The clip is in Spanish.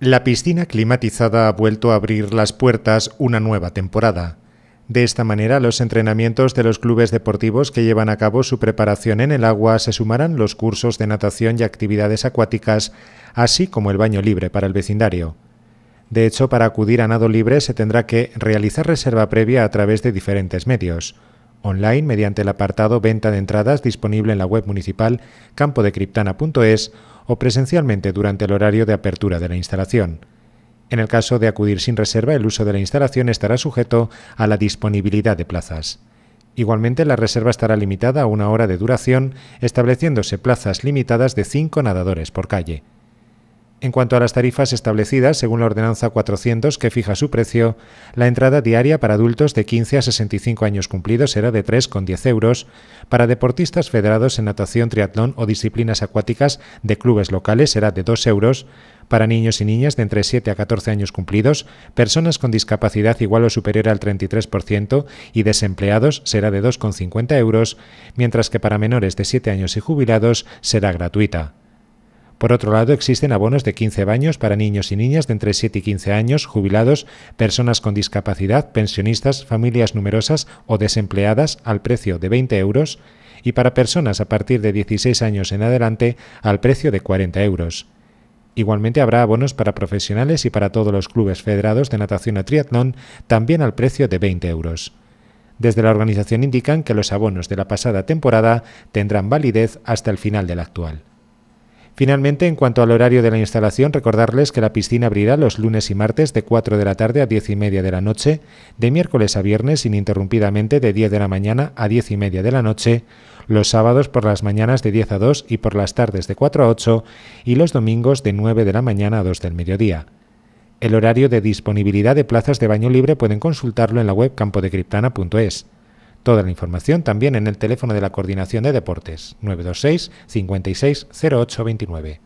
La piscina climatizada ha vuelto a abrir las puertas una nueva temporada. De esta manera, los entrenamientos de los clubes deportivos que llevan a cabo su preparación en el agua se sumarán los cursos de natación y actividades acuáticas, así como el baño libre para el vecindario. De hecho, para acudir a nado libre se tendrá que realizar reserva previa a través de diferentes medios online mediante el apartado Venta de entradas disponible en la web municipal campodecriptana.es o presencialmente durante el horario de apertura de la instalación. En el caso de acudir sin reserva, el uso de la instalación estará sujeto a la disponibilidad de plazas. Igualmente, la reserva estará limitada a una hora de duración, estableciéndose plazas limitadas de 5 nadadores por calle. En cuanto a las tarifas establecidas, según la Ordenanza 400 que fija su precio, la entrada diaria para adultos de 15 a 65 años cumplidos será de 3,10 euros, para deportistas federados en natación, triatlón o disciplinas acuáticas de clubes locales será de 2 euros, para niños y niñas de entre 7 a 14 años cumplidos, personas con discapacidad igual o superior al 33% y desempleados será de 2,50 euros, mientras que para menores de 7 años y jubilados será gratuita. Por otro lado, existen abonos de 15 baños para niños y niñas de entre 7 y 15 años, jubilados, personas con discapacidad, pensionistas, familias numerosas o desempleadas al precio de 20 euros y para personas a partir de 16 años en adelante al precio de 40 euros. Igualmente habrá abonos para profesionales y para todos los clubes federados de natación a triatlón, también al precio de 20 euros. Desde la organización indican que los abonos de la pasada temporada tendrán validez hasta el final de la actual. Finalmente, en cuanto al horario de la instalación, recordarles que la piscina abrirá los lunes y martes de 4 de la tarde a 10 y media de la noche, de miércoles a viernes ininterrumpidamente de 10 de la mañana a 10 y media de la noche, los sábados por las mañanas de 10 a 2 y por las tardes de 4 a 8 y los domingos de 9 de la mañana a 2 del mediodía. El horario de disponibilidad de plazas de baño libre pueden consultarlo en la web campodecriptana.es. Toda la información también en el teléfono de la Coordinación de Deportes 926 56 08 29.